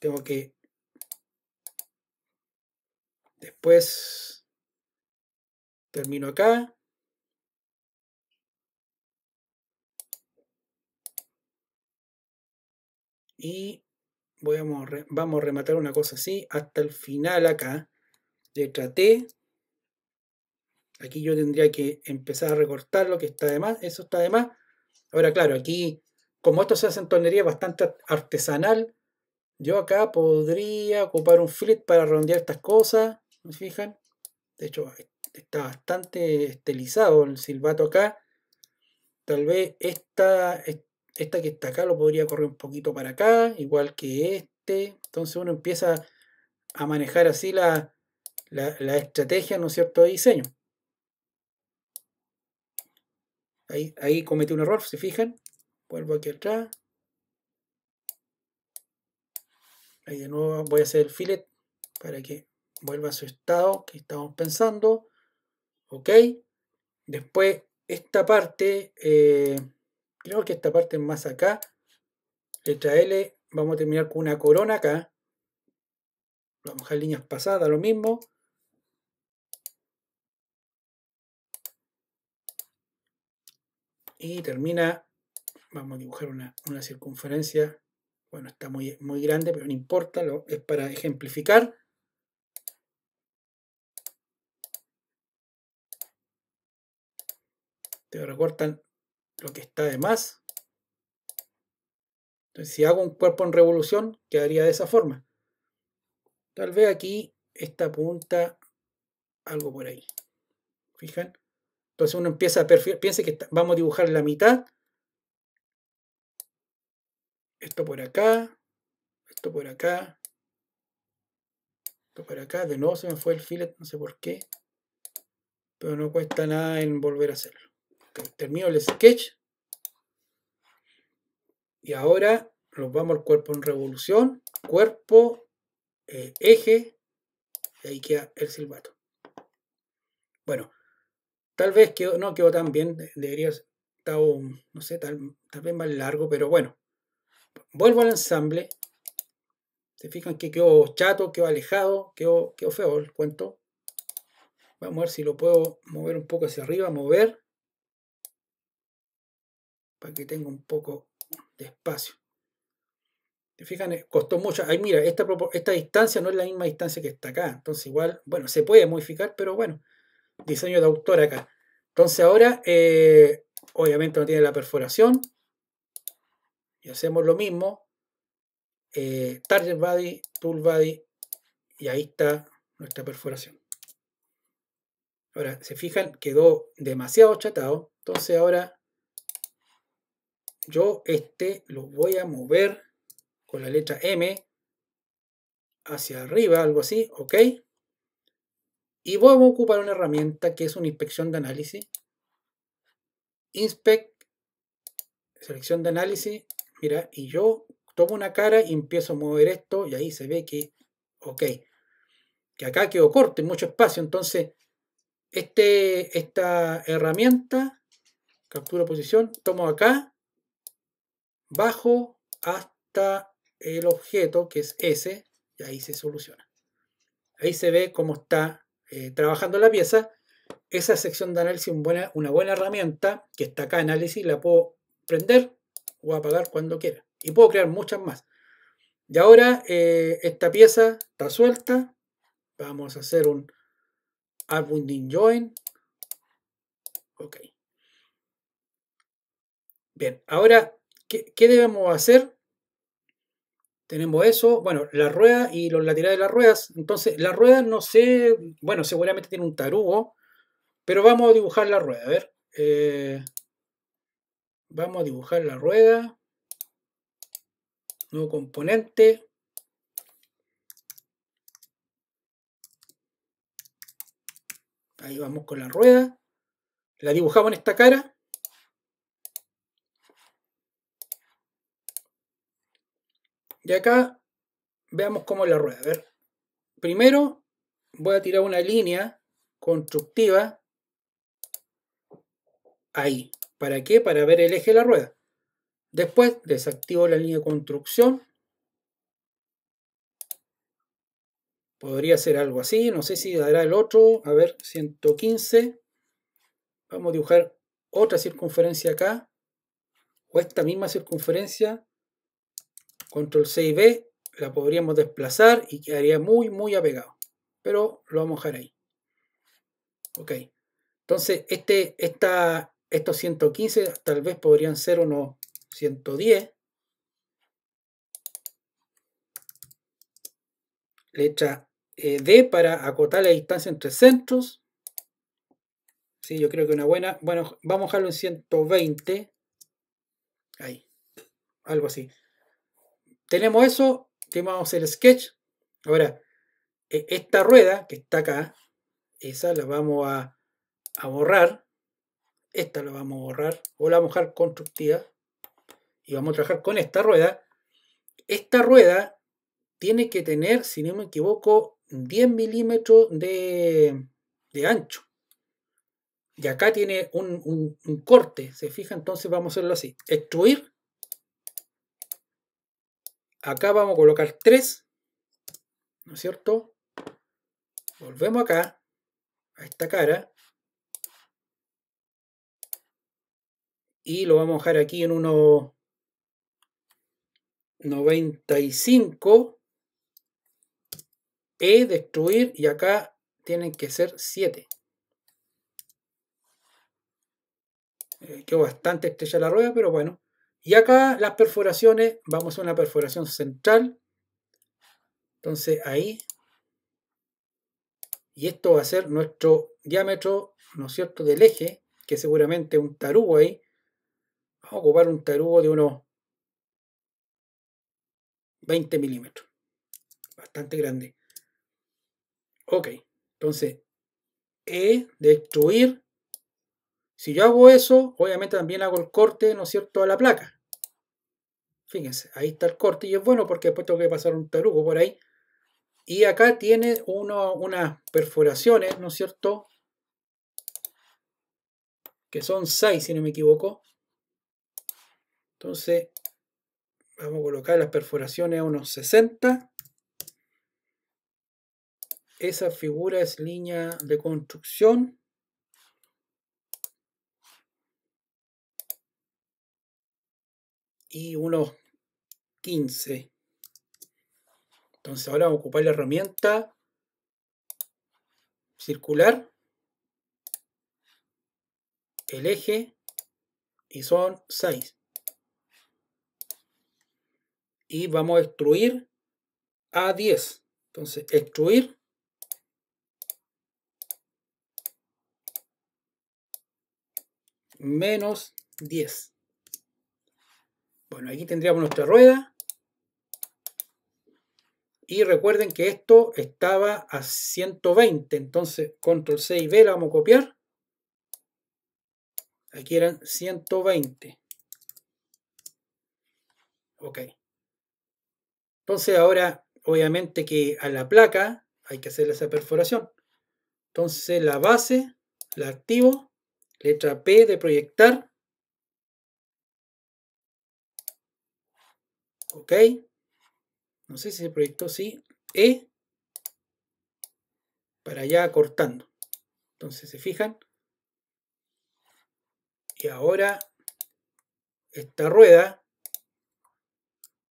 A: tengo que... Después termino acá. Y voy a, vamos a rematar una cosa así hasta el final acá. Letra T. Aquí yo tendría que empezar a recortar lo que está de más. Eso está de más. Ahora, claro, aquí, como esto se hace en tornería bastante artesanal, yo acá podría ocupar un fillet para redondear estas cosas. ¿Me fijan? De hecho, está bastante estilizado el silbato acá. Tal vez esta, esta que está acá lo podría correr un poquito para acá, igual que este. Entonces uno empieza a manejar así la, la estrategia, ¿no es cierto?, de diseño. Ahí, ahí cometí un error, ¿se fijan? Vuelvo aquí atrás. Ahí de nuevo voy a hacer el fillet para que vuelva a su estado que estamos pensando. Ok. Después esta parte, eh, creo que esta parte más acá. Letra L, vamos a terminar con una corona acá. Vamos a dejar líneas pasadas, lo mismo. y termina, vamos a dibujar una, circunferencia, bueno, está muy, muy grande, pero no importa, lo, es para ejemplificar. Te recortan lo que está de más. Entonces, si hago un cuerpo en revolución, quedaría de esa forma. Tal vez aquí esta punta, algo por ahí. ¿Fijan? Entonces uno empieza a perfilar, piense que vamos a dibujar la mitad. Esto por acá, esto por acá, esto por acá. De nuevo se me fue el fillet, no sé por qué. Pero no cuesta nada en volver a hacerlo. termino el sketch. Y ahora nos vamos al cuerpo en revolución. Cuerpo, eh, eje, y ahí queda el silbato. Bueno, Tal vez no quedó tan bien, debería estar, no sé, tal, tal vez más largo, pero bueno. Vuelvo al ensamble. Se fijan que quedó chato, quedó alejado, quedó, feo el cuento. Vamos a ver si lo puedo mover un poco hacia arriba, mover. Para que tenga un poco de espacio. Se fijan, eh, costó mucho. ay mira, esta, esta distancia no es la misma distancia que está acá. Entonces igual, bueno, se puede modificar, pero bueno, diseño de autor acá. Entonces ahora, eh, obviamente no tiene la perforación. Y hacemos lo mismo. Eh, target body, tool body. Y ahí está nuestra perforación. Ahora, se fijan, quedó demasiado chatado. Entonces ahora yo este lo voy a mover con la letra M hacia arriba, algo así, ok. Y vamos a ocupar una herramienta que es una inspección de análisis. Inspect, selección de análisis, mira, y yo tomo una cara y empiezo a mover esto y ahí se ve que, ok, que acá quedó corto, y mucho espacio. Entonces, este, esta herramienta, captura posición, tomo acá, bajo hasta el objeto que es ese. y ahí se soluciona. Ahí se ve cómo está eh, trabajando la pieza, esa sección de análisis es buena, una buena herramienta que está acá, análisis, la puedo prender o apagar cuando quiera. Y puedo crear muchas más. Y ahora eh, esta pieza está suelta. Vamos a hacer un Arbunding join. Ok. Bien, ahora, qué debemos hacer? Tenemos eso, bueno, la rueda y los laterales de las ruedas. Entonces, la rueda no sé, bueno, seguramente tiene un tarugo, pero vamos a dibujar la rueda. A ver, eh, vamos a dibujar la rueda. Nuevo componente. Ahí vamos con la rueda. La dibujamos en esta cara. Y acá veamos cómo es la rueda. A ver, primero voy a tirar una línea constructiva ahí. ¿Para qué? Para ver el eje de la rueda. Después desactivo la línea de construcción. Podría ser algo así, no sé si dará el otro. A ver, 115. Vamos a dibujar otra circunferencia acá. O esta misma circunferencia. Control C y B la podríamos desplazar y quedaría muy, muy apegado. Pero lo vamos a dejar ahí. Ok. Entonces, este, estos 115 tal vez podrían ser unos 110. Letra eh, D para acotar la distancia entre centros. Sí, yo creo que una buena... Bueno, vamos a dejarlo en 120. Ahí. Algo así. Tenemos eso, tenemos el sketch. Ahora, e, esta rueda que está acá, esa la vamos a, borrar. Esta la vamos a borrar o la vamos a dejar constructiva. Y vamos a trabajar con esta rueda. Esta rueda tiene que tener, si no me equivoco, 10 milímetros de, ancho. Y acá tiene un, un, corte, ¿se fija? Entonces vamos a hacerlo así. Extruir Acá vamos a colocar 3, ¿no es cierto? Volvemos acá, a esta cara. Y lo vamos a dejar aquí en uno 95. E, destruir, y acá tienen que ser 7. Eh, quedó bastante estrella la rueda, pero bueno. Y acá las perforaciones, vamos a una perforación central. Entonces ahí. Y esto va a ser nuestro diámetro, ¿no es cierto?, del eje, que seguramente un tarugo ahí. Vamos a ocupar un tarugo de unos 20 milímetros. Bastante grande. Ok, entonces, E destruir. Si yo hago eso, obviamente también hago el corte, ¿no es cierto?, a la placa. Fíjense, ahí está el corte y es bueno porque después tengo que pasar un tarugo por ahí. Y acá tiene unas perforaciones, ¿no es cierto?, que son 6 si no me equivoco. Entonces, vamos a colocar las perforaciones a unos 60. Esa figura es línea de construcción. y unos 15. Entonces ahora vamos a ocupar la herramienta circular, el eje y son 6. Y vamos a extruir a 10. Entonces extruir menos 10. Bueno, aquí tendríamos nuestra rueda. Y recuerden que esto estaba a 120, entonces control C y B la vamos a copiar. Aquí eran 120. Ok. Entonces ahora, obviamente que a la placa hay que hacerle esa perforación. Entonces la base, la activo, letra P de proyectar, Ok. No sé si se proyectó, sí. E. Para allá cortando. Entonces, ¿se fijan? Y ahora esta rueda,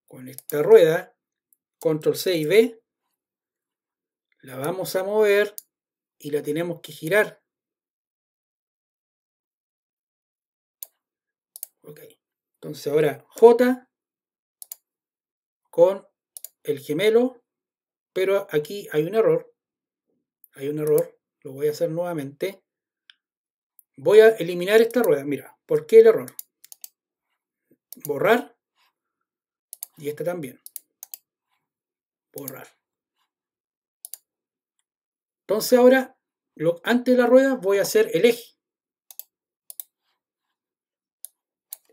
A: con esta rueda, control C y B, la vamos a mover y la tenemos que girar. Ok, entonces ahora J, con el gemelo, pero aquí hay un error. Hay un error, lo voy a hacer nuevamente. Voy a eliminar esta rueda, mira, ¿por qué el error? Borrar y esta también. Borrar. Entonces ahora, antes de la rueda voy a hacer el eje.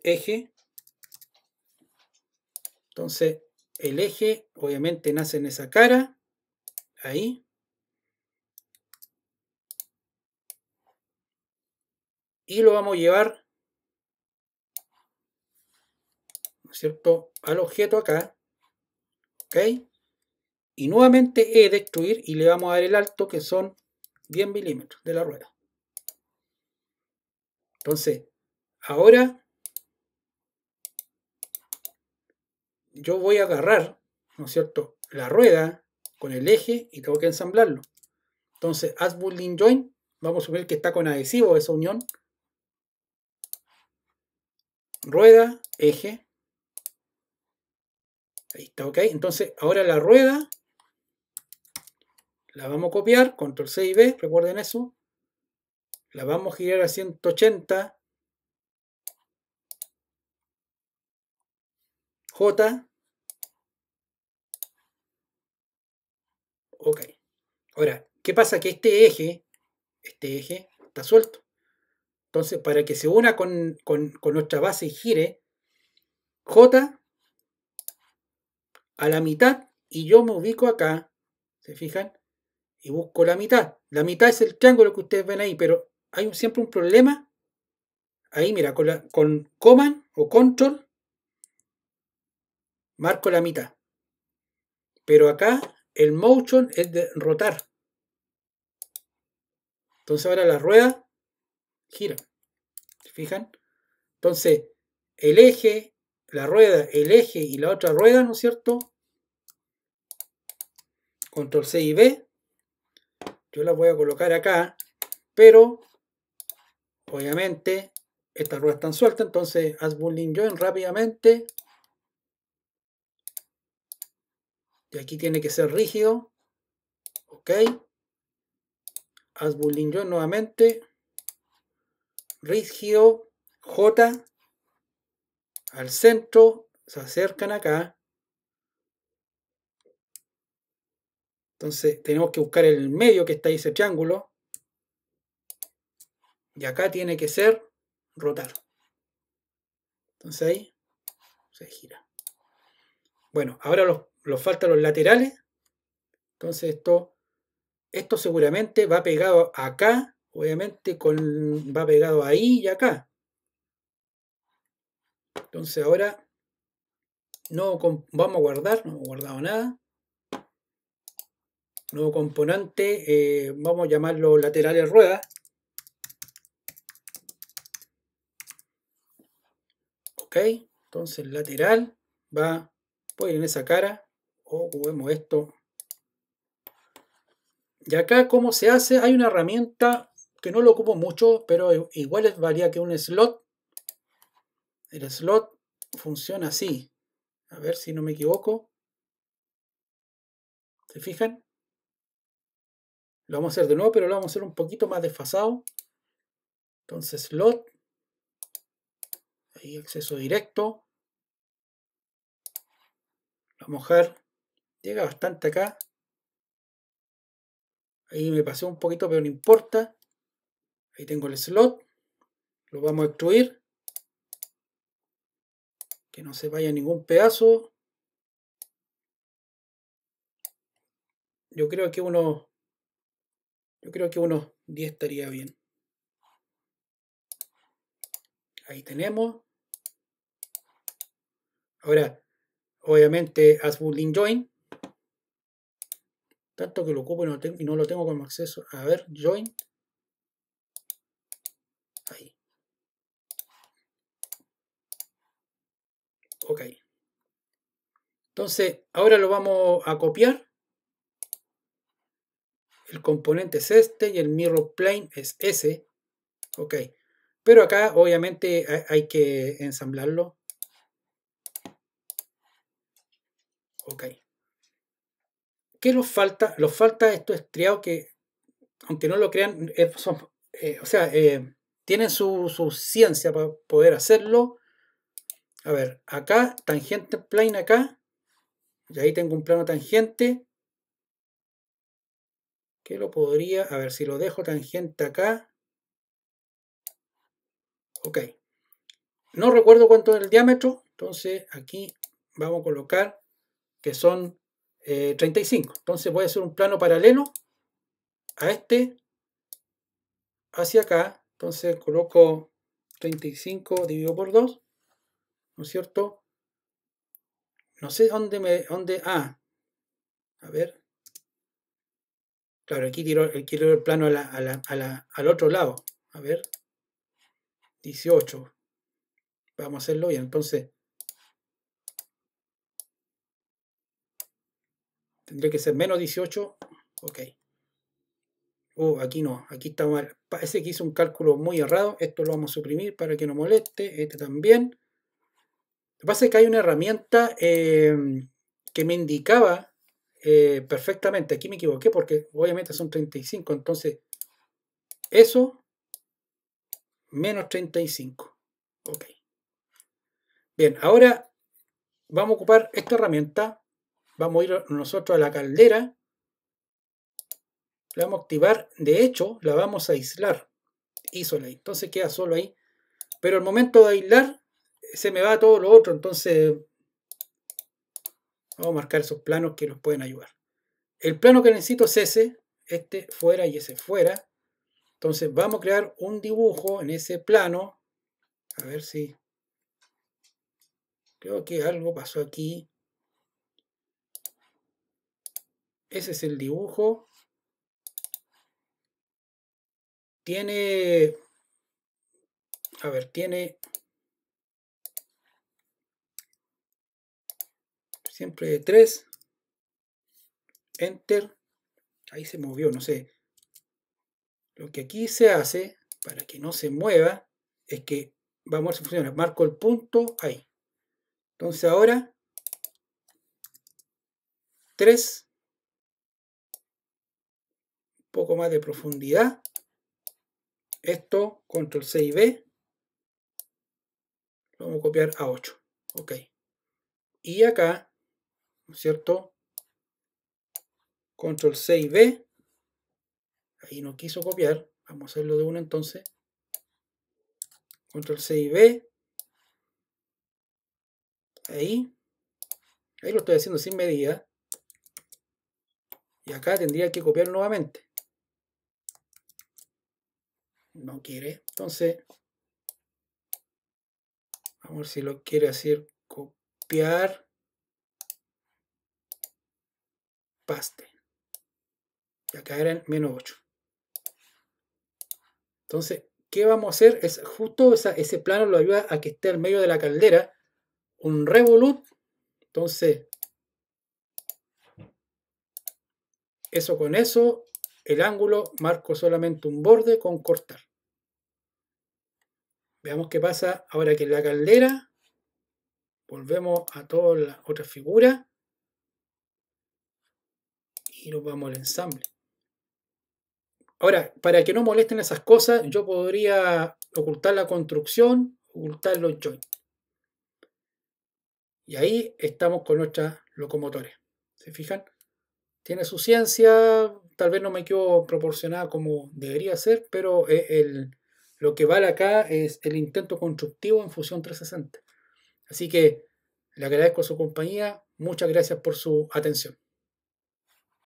A: Eje. Entonces el eje obviamente nace en esa cara, ahí. Y lo vamos a llevar, ¿no es cierto?, al objeto acá, ¿ok? Y nuevamente E destruir y le vamos a dar el alto que son 10 milímetros de la rueda. Entonces, ahora yo voy a agarrar, ¿no es cierto?, la rueda con el eje y tengo que ensamblarlo. Entonces, Add Building join, vamos a ver que está con adhesivo esa unión. Rueda, eje. Ahí está, ok. Entonces, ahora la rueda la vamos a copiar, control C y B, recuerden eso. La vamos a girar a 180 J. Ok. Ahora, ¿qué pasa? Que este eje, este eje está suelto. Entonces, para que se una con, con, nuestra base y gire, J a la mitad y yo me ubico acá, ¿se fijan? Y busco la mitad. La mitad es el triángulo que ustedes ven ahí, pero hay un, siempre un problema. Ahí, mira, con, con Command o Control marco la mitad. Pero acá el motion es de rotar. Entonces ahora la rueda gira. ¿Se fijan? Entonces el eje, la rueda, el eje y la otra rueda, ¿no es cierto? Control C y B. Yo la voy a colocar acá, pero obviamente esta rueda está suelta, entonces haz bullying join rápidamente Y aquí tiene que ser rígido. Ok. Haz bullying yo nuevamente. Rígido. J. Al centro. Se acercan acá. Entonces tenemos que buscar el medio que está ahí ese triángulo. Y acá tiene que ser rotar. Entonces ahí se gira. Bueno, ahora los los faltan los laterales. Entonces esto, esto seguramente va pegado acá, obviamente con, va pegado ahí y acá. Entonces ahora no vamos a guardar, no hemos guardado nada. Nuevo componente, eh, vamos a llamarlo laterales ruedas. Ok, entonces lateral va, puede en esa cara, ocupemos oh, esto. Y acá, ¿cómo se hace? Hay una herramienta que no lo ocupo mucho, pero igual es varía que un slot. El slot funciona así. A ver si no me equivoco. ¿Se fijan? Lo vamos a hacer de nuevo, pero lo vamos a hacer un poquito más desfasado. Entonces, slot. Ahí, acceso directo. Vamos a mojar Llega bastante acá. Ahí me pasé un poquito, pero no importa. Ahí tengo el slot. Lo vamos a extruir. Que no se vaya ningún pedazo. Yo creo que uno... Yo creo que uno 10 estaría bien. Ahí tenemos. Ahora, obviamente, as Boolean Join. Tanto que lo ocupo y no, lo tengo como acceso. A ver, join. Ahí. Ok. Entonces, ahora lo vamos a copiar. El componente es este y el mirror plane es ese. Ok. Pero acá obviamente hay que ensamblarlo. Ok. ¿Qué los falta? Los falta esto estriado que, aunque no lo crean, eh, eh, o sea, eh, tienen su, su, ciencia para poder hacerlo. A ver, acá, tangente plane acá. Y ahí tengo un plano tangente. Que lo podría, a ver si lo dejo tangente acá. Ok. No recuerdo cuánto es el diámetro. Entonces aquí vamos a colocar que son 35. Eh, Entonces voy a hacer un plano paralelo a este hacia acá. Entonces coloco 35 dividido por 2, ¿no es cierto? No sé dónde me... Dónde, ah, a ver. Claro, aquí quiero, el quiero el plano al otro lado. A ver. 18. Vamos a hacerlo bien. Entonces, Tendría que ser menos 18. Ok. Oh, aquí no, aquí está mal. Parece que hizo un cálculo muy errado. Esto lo vamos a suprimir para que no moleste. Este también. Lo que pasa es que hay una herramienta em, que me indicaba eh, perfectamente. Aquí me equivoqué porque obviamente son 35. Entonces, eso menos 35. Ok. Bien, ahora vamos a ocupar esta herramienta Vamos a ir nosotros a la caldera. La vamos a activar. De hecho, la vamos a aislar. Isolate. Entonces queda solo ahí. Pero al momento de aislar, se me va todo lo otro. Entonces, vamos a marcar esos planos que nos pueden ayudar. El plano que necesito es ese. Este fuera y ese fuera. Entonces vamos a crear un dibujo en ese plano. A ver si... Creo que algo pasó aquí. Ese es el dibujo. Tiene... A ver, tiene... Siempre 3. Enter. Ahí se movió, no sé. Lo que aquí se hace, para que no se mueva, es que... Vamos a ver si funciona. Marco el punto ahí. Entonces ahora 3 poco más de profundidad. Esto, control 6 y B. Lo vamos a copiar a 8. Ok. Y acá, cierto? Control 6 y B. Ahí no quiso copiar. Vamos a hacerlo de uno entonces. Control C y B. Ahí. Ahí lo estoy haciendo sin medida. Y acá tendría que copiar nuevamente no quiere. Entonces, vamos a ver si lo quiere hacer copiar paste. Y acá era en menos 8. Entonces, ¿qué vamos a hacer? Es justo ese plano lo ayuda a que esté al medio de la caldera. Un revolut. Entonces, eso con eso, el ángulo, marco solamente un borde con cortar. Veamos qué pasa ahora que la caldera volvemos a todas las otras figuras y nos vamos al ensamble. Ahora, para que no molesten esas cosas, yo podría ocultar la construcción, ocultar los joints. Y ahí estamos con nuestras locomotores. ¿Se fijan? Tiene su ciencia, tal vez no me quedo proporcionada como debería ser, pero el, lo que vale acá es el intento constructivo en Fusión 360. Así que le agradezco a su compañía. Muchas gracias por su atención.